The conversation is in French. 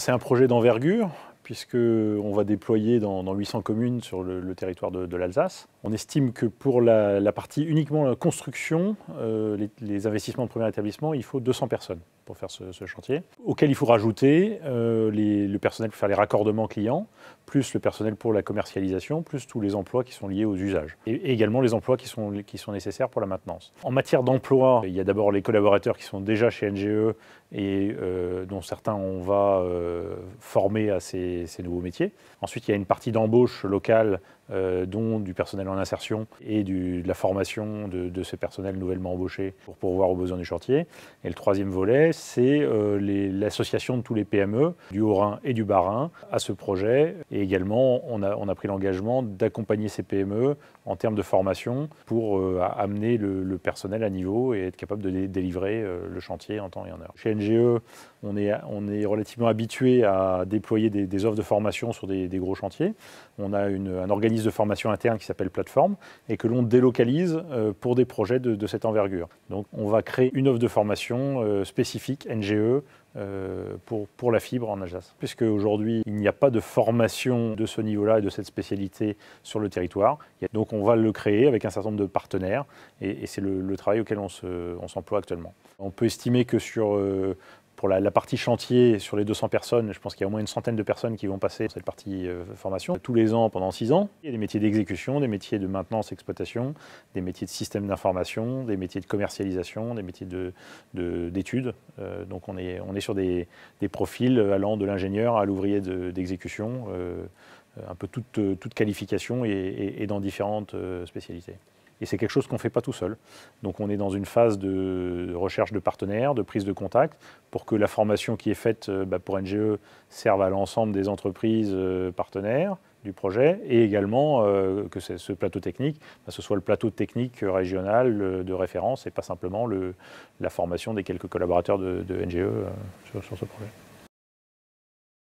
C'est un projet d'envergure puisqu'on va déployer dans, 800 communes sur le, territoire de, l'Alsace. On estime que pour la, partie uniquement la construction, euh, les, les, investissements de premier établissement, il faut 200 personnes pour faire ce, chantier, auquel il faut rajouter euh, les, le personnel pour faire les raccordements clients, plus le personnel pour la commercialisation, plus tous les emplois qui sont liés aux usages, et, également les emplois qui sont, qui nécessaires pour la maintenance. En matière d'emploi, il y a d'abord les collaborateurs qui sont déjà chez NGE et euh, dont certains on va euh, former à ces nouveaux métiers. Ensuite, il y a une partie d'embauche locale euh, dont du personnel en insertion et du, de la formation de, de, ce personnel nouvellement embauché pour pourvoir aux besoins du chantier. Et le troisième volet, c'est euh, l'association de tous les PME du Haut-Rhin et du Bas-Rhin à ce projet. Et également, on a, on a pris l'engagement d'accompagner ces PME en termes de formation pour euh, amener le, personnel à niveau et être capable de délivrer le chantier en temps et en heure. Chez NGE, on est, on est relativement habitué à déployer des, offres de formation sur des, des gros chantiers. On a une, un organisme de formation interne qui s'appelle Plateforme et que l'on délocalise euh, pour des projets de, cette envergure. Donc on va créer une offre de formation euh, spécifique NGE euh, pour, pour, la fibre en Alsace. Puisque aujourd'hui, il n'y a pas de formation de ce niveau-là et de cette spécialité sur le territoire. Donc on va le créer avec un certain nombre de partenaires et, c'est le, travail auquel on s'emploie actuellement. On peut estimer que sur pour la, partie chantier, sur les 200 personnes, je pense qu'il y a au moins une centaine de personnes qui vont passer cette partie euh, formation tous les ans pendant 6 ans. Il y a des métiers d'exécution, des métiers de maintenance, exploitation, des métiers de système d'information, des métiers de commercialisation, des métiers d'études. Euh, donc on est, sur des, profils allant de l'ingénieur à l'ouvrier d'exécution, euh, un peu toute, toute qualification et dans différentes spécialités. Et c'est quelque chose qu'on ne fait pas tout seul. Donc on est dans une phase de recherche de partenaires, de prise de contact, pour que la formation qui est faite euh, bah, pour NGE serve à l'ensemble des entreprises euh, partenaires du projet, et également euh, que ce plateau technique, bah, ce soit le plateau technique régional de référence, et pas simplement la formation des quelques collaborateurs de, NGE e, sur ce projet.